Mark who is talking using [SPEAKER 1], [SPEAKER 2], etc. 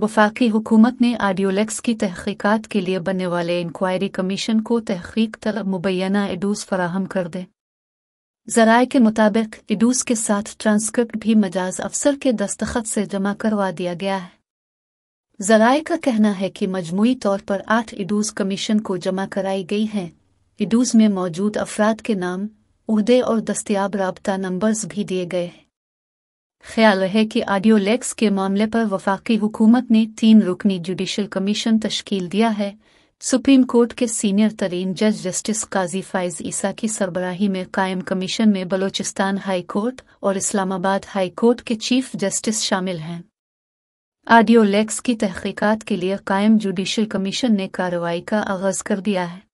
[SPEAKER 1] वफाकी हुकूमत ने आडियोलैक्स की तहकीक़त के लिए बनने वाले इंक्वायरी कमीशन को तहकीक तलब मुबैना एडूस फराहम कर दे जराए के मुताबिक एडूस के साथ ट्रांसक्रिप्ट भी मजाज अफसर के दस्तखत से जमा करवा दिया गया है जराये का कहना है कि मजमू तौर पर आठ एडूस कमीशन को जमा कराई गई हैं एडूस में मौजूद अफराद के नाम उहदे और दस्तियाब रबता नंबर्स भी दिए गए हैं ख्याल है कि लेक्स के मामले पर वफाकी हुकूमत ने तीन रुकनी जुडिशल कमीशन तश्कील दिया है सुप्रीम कोर्ट के सीनियर तरीन जज जस्टिस काजी फाइज ईसा की सरबराही में कायम कमीशन में बलोचिस्तान हाई कोर्ट और इस्लामाबाद हाई कोर्ट के चीफ जस्टिस शामिल हैं लेक्स की तहकीकात के लिए कायम जुडिशल कमीशन ने कार्रवाई का आगाज़ कर दिया है